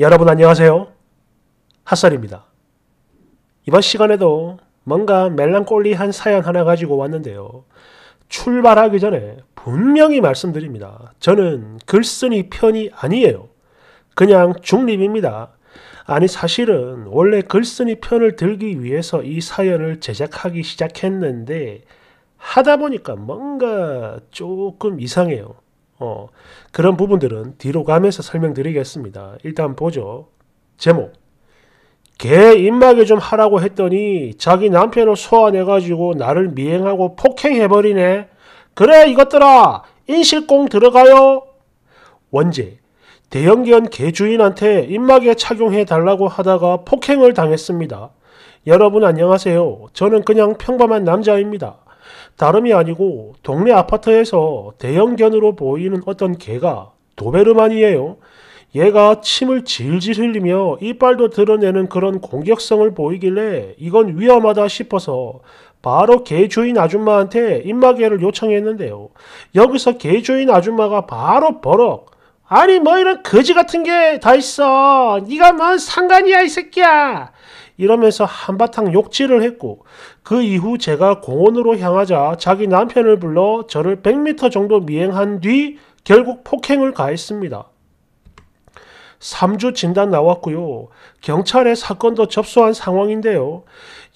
여러분 안녕하세요. 핫설입니다. 이번 시간에도 뭔가 멜랑꼴리한 사연 하나 가지고 왔는데요. 출발하기 전에 분명히 말씀드립니다. 저는 글쓴이 편이 아니에요. 그냥 중립입니다. 아니 사실은 원래 글쓴이 편을 들기 위해서 이 사연을 제작하기 시작했는데 하다 보니까 뭔가 조금 이상해요. 어, 그런 부분들은 뒤로 가면서 설명드리겠습니다. 일단 보죠. 제목. 개 입마개 좀 하라고 했더니 자기 남편을 소환해가지고 나를 미행하고 폭행해버리네. 그래 이것들아 인실공 들어가요. 원제. 대형견 개주인한테 입마개 착용해 달라고 하다가 폭행을 당했습니다. 여러분 안녕하세요. 저는 그냥 평범한 남자입니다. 다름이 아니고 동네 아파트에서 대형견으로 보이는 어떤 개가 도베르만이에요. 얘가 침을 질질 흘리며 이빨도 드러내는 그런 공격성을 보이길래 이건 위험하다 싶어서 바로 개주인 아줌마한테 입마개를 요청했는데요. 여기서 개주인 아줌마가 바로 버럭 아니 뭐 이런 거지 같은 게 다 있어. 네가 뭔 상관이야 이 새끼야. 이러면서 한바탕 욕질을 했고 그 이후 제가 공원으로 향하자 자기 남편을 불러 저를 100m 정도 미행한 뒤 결국 폭행을 가했습니다. 3주 진단 나왔고요. 경찰에 사건도 접수한 상황인데요.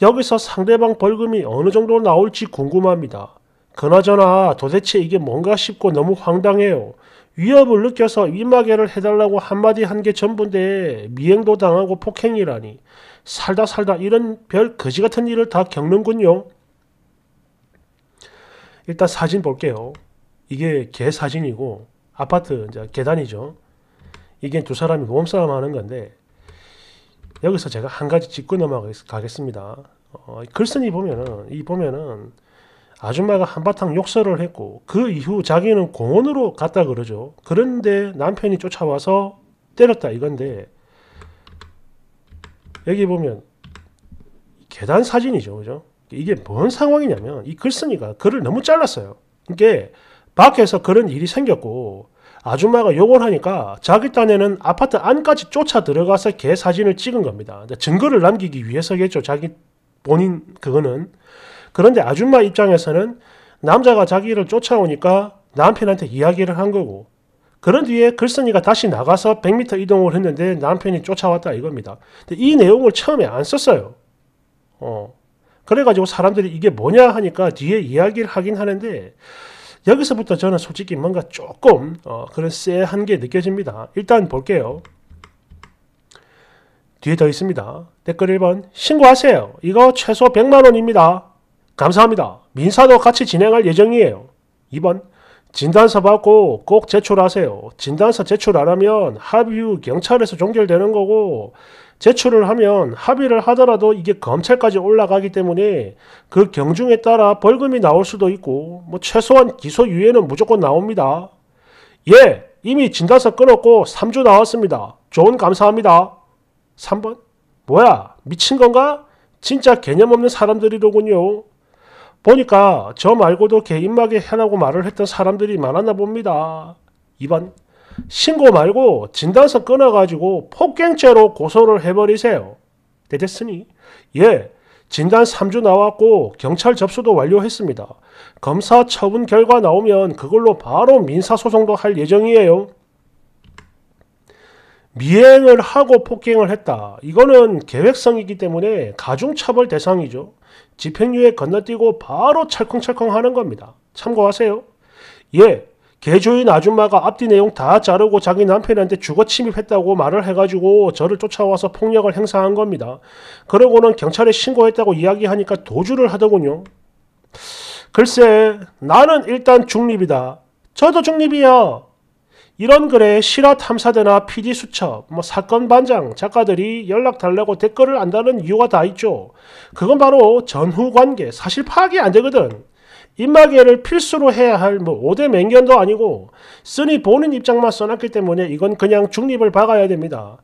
여기서 상대방 벌금이 어느 정도 나올지 궁금합니다. 그나저나 도대체 이게 뭔가 싶고 너무 황당해요. 위협을 느껴서 이마개를 해달라고 한마디 한 게 전부인데 미행도 당하고 폭행이라니. 살다 살다 이런 별 거지 같은 일을 다 겪는군요. 일단 사진 볼게요. 이게 개 사진이고 아파트 이제 계단이죠. 이게 두 사람이 몸싸움 하는 건데 여기서 제가 한 가지 짚고 넘어가겠습니다. 어, 글쓴이 보면은 이 보면은 아줌마가 한바탕 욕설을 했고 그 이후 자기는 공원으로 갔다 그러죠. 그런데 남편이 쫓아와서 때렸다 이건데 여기 보면 계단 사진이죠. 그죠? 이게 뭔 상황이냐면 이 글쓴이가 글을 너무 잘랐어요. 이게 밖에서 그런 일이 생겼고 아줌마가 욕을 하니까 자기 딴에는 아파트 안까지 쫓아 들어가서 개 사진을 찍은 겁니다. 증거를 남기기 위해서겠죠. 자기 본인 그거는. 그런데 아줌마 입장에서는 남자가 자기를 쫓아오니까 남편한테 이야기를 한 거고 그런 뒤에 글쓴이가 다시 나가서 100m 이동을 했는데 남편이 쫓아왔다 이겁니다. 근데 이 내용을 처음에 안 썼어요. 어. 그래가지고 사람들이 이게 뭐냐 하니까 뒤에 이야기를 하긴 하는데 여기서부터 저는 솔직히 뭔가 조금 어, 그런 쎄한 게 느껴집니다. 일단 볼게요. 뒤에 더 있습니다. 댓글 1번 신고하세요. 이거 최소 100만원입니다. 감사합니다. 민사도 같이 진행할 예정이에요. 2번 진단서 받고 꼭 제출하세요. 진단서 제출 안 하면 합의 후 경찰에서 종결되는 거고 제출을 하면 합의를 하더라도 이게 검찰까지 올라가기 때문에 그 경중에 따라 벌금이 나올 수도 있고 뭐 최소한 기소유예는 무조건 나옵니다. 예, 이미 진단서 끊었고 3주 나왔습니다. 좋은 감사합니다. 3번 뭐야 미친 건가? 진짜 개념 없는 사람들이로군요. 보니까 저 말고도 개인막에 해라고 말을 했던 사람들이 많았나 봅니다. 2번 신고 말고 진단서 끊어가지고 폭행죄로 고소를 해버리세요. 되겠으니 예 진단 3주 나왔고 경찰 접수도 완료했습니다. 검사 처분 결과 나오면 그걸로 바로 민사소송도 할 예정이에요. 미행을 하고 폭행을 했다. 이거는 계획성이기 때문에 가중처벌 대상이죠. 집행유예 건너뛰고 바로 찰컹찰컹 하는 겁니다. 참고하세요. 예, 개조인 아줌마가 앞뒤 내용 다 자르고 자기 남편한테 주거 침입했다고 말을 해가지고 저를 쫓아와서 폭력을 행사한 겁니다. 그러고는 경찰에 신고했다고 이야기하니까 도주를 하더군요. 글쎄, 나는 일단 중립이다. 저도 중립이야. 이런 글에 실화 탐사대나 PD 수첩, 뭐 사건 반장, 작가들이 연락 달라고 댓글을 안다는 이유가 다 있죠. 그건 바로 전후 관계, 사실 파악이 안 되거든. 인마계를 필수로 해야 할뭐 5대 맹견도 아니고 쓰니 보는 입장만 써놨기 때문에 이건 그냥 중립을 박아야 됩니다.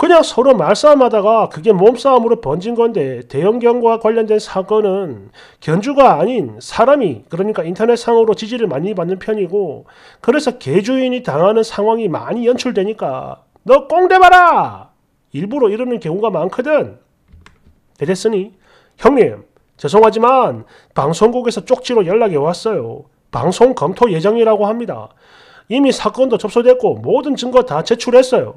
그냥 서로 말싸움하다가 그게 몸싸움으로 번진 건데 대형견과 관련된 사건은 견주가 아닌 사람이 그러니까 인터넷상으로 지지를 많이 받는 편이고 그래서 개주인이 당하는 상황이 많이 연출되니까 너 꽁대봐라! 일부러 이러는 경우가 많거든. 그랬으니 형님 죄송하지만 방송국에서 쪽지로 연락이 왔어요. 방송 검토 예정이라고 합니다. 이미 사건도 접수됐고 모든 증거 다 제출했어요.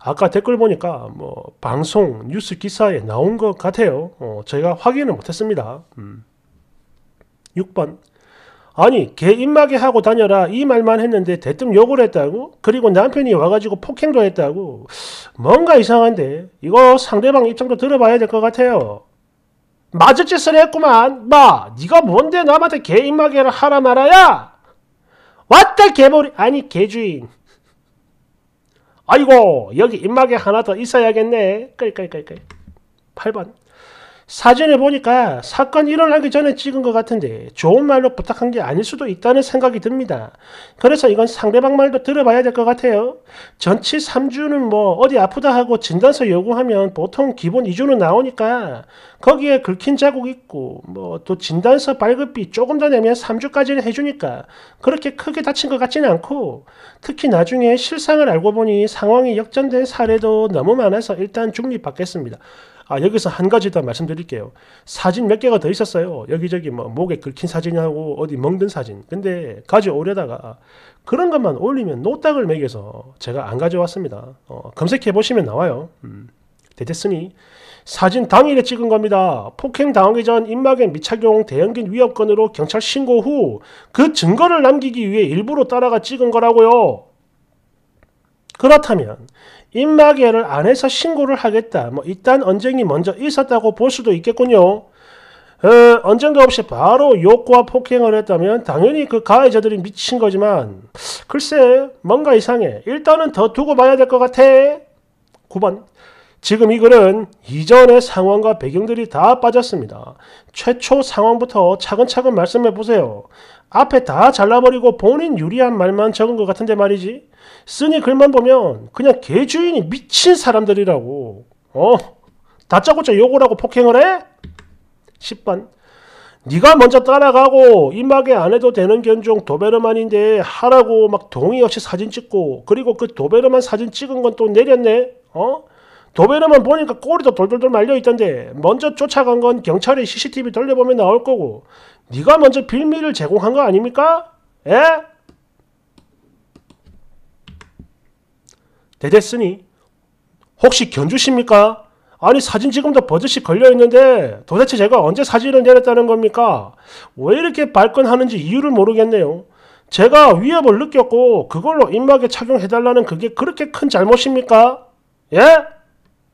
아까 댓글 보니까 뭐 방송 뉴스 기사에 나온 것 같아요. 어, 제가 확인을 못했습니다. 음. 6번 아니 개 입마개 하고 다녀라 이 말만 했는데 대뜸 욕을 했다고? 그리고 남편이 와가지고 폭행도 했다고? 뭔가 이상한데 이거 상대방 입장도 들어봐야 될 것 같아요. 맞을 짓을 했구만. 마, 네가 뭔데 남한테 개 입마개를 하라 말아야? 왔다 개머리 아니 개주인 아이고 여기 입마개 하나 더 있어야겠네 끌끌끌끌 8번 사전에 보니까 사건이 일어나기 전에 찍은 것 같은데 좋은 말로 부탁한 게 아닐 수도 있다는 생각이 듭니다. 그래서 이건 상대방 말도 들어봐야 될 것 같아요. 전치 3주는 뭐 어디 아프다 하고 진단서 요구하면 보통 기본 2주는 나오니까 거기에 긁힌 자국 있고 뭐 또 진단서 발급비 조금 더 내면 3주까지는 해주니까 그렇게 크게 다친 것 같지는 않고 특히 나중에 실상을 알고 보니 상황이 역전된 사례도 너무 많아서 일단 중립받겠습니다. 아, 여기서 한 가지 더 말씀드릴게요. 사진 몇 개가 더 있었어요. 여기저기 뭐 목에 긁힌 사진하고 어디 멍든 사진. 근데 가져오려다가 그런 것만 올리면 노딱을 매겨서 제가 안 가져왔습니다. 어, 검색해 보시면 나와요. 음. 됐으니 사진 당일에 찍은 겁니다. 폭행 당하기 전 입막에 미착용 대형균 위협건으로 경찰 신고 후 그 증거를 남기기 위해 일부러 따라가 찍은 거라고요. 그렇다면 임마개를안 해서 신고를 하겠다. 뭐 일단 언쟁이 먼저 있었다고 볼 수도 있겠군요. 어, 언젠가 없이 바로 욕과 폭행을 했다면 당연히 그 가해자들이 미친 거지만 글쎄 뭔가 이상해. 일단은 더 두고 봐야 될 것 같아. 9번 지금 이 글은 이전의 상황과 배경들이 다 빠졌습니다. 최초 상황부터 차근차근 말씀해 보세요. 앞에 다 잘라버리고 본인 유리한 말만 적은 것 같은데 말이지. 쓰니 글만 보면 그냥 개주인이 미친 사람들이라고. 어? 다짜고짜 욕을 하고 폭행을 해? 10번. 네가 먼저 따라가고 입마개 안 해도 되는 견종 도베르만인데 하라고 막 동의 없이 사진 찍고 그리고 그 도베르만 사진 찍은 건 또 내렸네. 어? 도베르만 보니까 꼬리도 돌돌돌 말려 있던데 먼저 쫓아간 건 경찰이 CCTV 돌려보면 나올 거고 네가 먼저 빌미를 제공한 거 아닙니까? 예? 대대스니 혹시 견주십니까? 아니 사진 지금도 버젓이 걸려있는데 도대체 제가 언제 사진을 내렸다는 겁니까? 왜 이렇게 발끈하는지 이유를 모르겠네요. 제가 위협을 느꼈고 그걸로 입막에 착용해달라는 그게 그렇게 큰 잘못입니까? 예?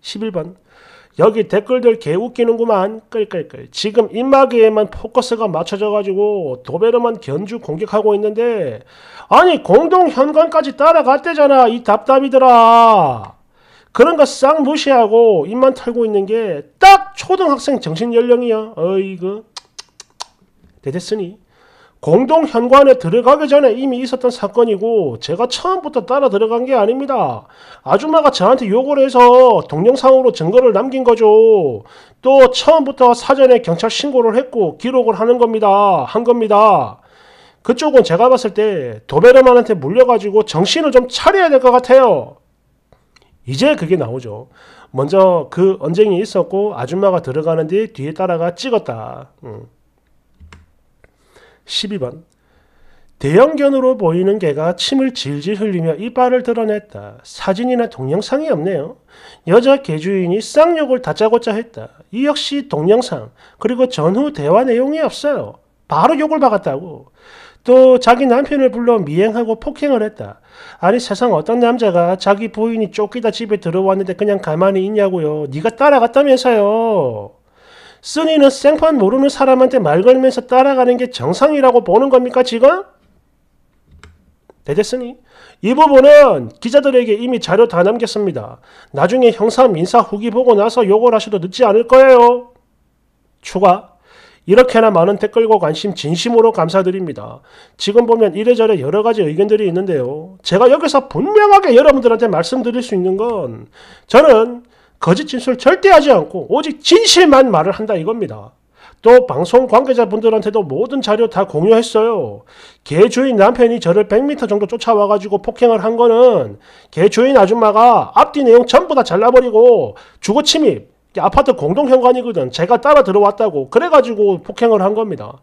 11번 여기 댓글들 개웃기는구만. 끌끌끌. 지금 입마개에만 포커스가 맞춰져가지고 도베르만 견주 공격하고 있는데 아니 공동 현관까지 따라갔대잖아. 이 답답이더라. 그런 거 싹 무시하고 입만 털고 있는 게 딱 초등학생 정신 연령이야. 어이구대됐쓰니 공동 현관에 들어가기 전에 이미 있었던 사건이고 제가 처음부터 따라 들어간 게 아닙니다. 아줌마가 저한테 요구를 해서 동영상으로 증거를 남긴 거죠. 또 처음부터 사전에 경찰 신고를 했고 기록을 하는 겁니다. 한 겁니다. 그쪽은 제가 봤을 때 도베르만한테 물려가지고 정신을 좀 차려야 될 것 같아요. 이제 그게 나오죠. 먼저 그 언쟁이 있었고 아줌마가 들어가는 뒤 뒤에 따라가 찍었다. 음. 12번 대형견으로 보이는 개가 침을 질질 흘리며 이빨을 드러냈다. 사진이나 동영상이 없네요. 여자 개주인이 쌍욕을 다짜고짜 했다. 이 역시 동영상 그리고 전후 대화 내용이 없어요. 바로 욕을 박았다고. 또 자기 남편을 불러 미행하고 폭행을 했다. 아니 세상 어떤 남자가 자기 부인이 쫓기다 집에 들어왔는데 그냥 가만히 있냐고요. 네가 따라갔다면서요. 쓰니는 생판 모르는 사람한테 말 걸면서 따라가는 게 정상이라고 보는 겁니까 지금? 되겠으니? 이 부분은 기자들에게 이미 자료 다 남겼습니다. 나중에 형사 민사 후기 보고 나서 욕을 하셔도 늦지 않을 거예요. 추가 이렇게나 많은 댓글과 관심 진심으로 감사드립니다. 지금 보면 이래저래 여러 가지 의견들이 있는데요. 제가 여기서 분명하게 여러분들한테 말씀드릴 수 있는 건 저는 거짓 진술을 절대 하지 않고 오직 진실만 말을 한다 이겁니다. 또 방송 관계자분들한테도 모든 자료 다 공유했어요. 개 주인 남편이 저를 100m 정도 쫓아와가지고 폭행을 한 거는 개 주인 아줌마가 앞뒤 내용 전부 다 잘라버리고 주거 침입, 아파트 공동현관이거든. 제가 따라 들어왔다고. 그래가지고 폭행을 한 겁니다.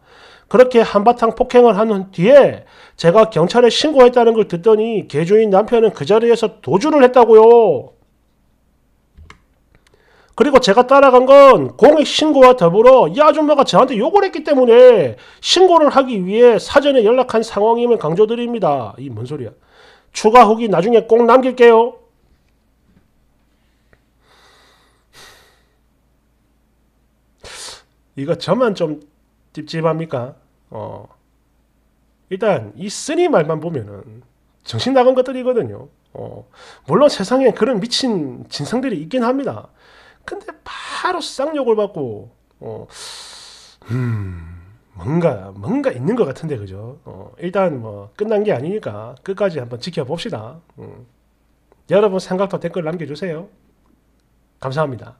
그렇게 한바탕 폭행을 한 뒤에 제가 경찰에 신고했다는 걸 듣더니 개 주인 남편은 그 자리에서 도주를 했다고요. 그리고 제가 따라간 건 공익 신고와 더불어 이 아줌마가 저한테 욕을 했기 때문에 신고를 하기 위해 사전에 연락한 상황임을 강조드립니다. 이 뭔 소리야? 추가 후기 나중에 꼭 남길게요. 이거 저만 좀 찝찝합니까? 어. 일단 이 쓰니 말만 보면은 정신 나간 것들이거든요. 어. 물론 세상에 그런 미친 진상들이 있긴 합니다. 근데 바로 쌍욕을 받고 어, 음, 뭔가 뭔가 있는 것 같은데 그죠? 어, 일단 뭐 끝난 게 아니니까 끝까지 한번 지켜봅시다. 음. 여러분 생각도 댓글 남겨주세요. 감사합니다.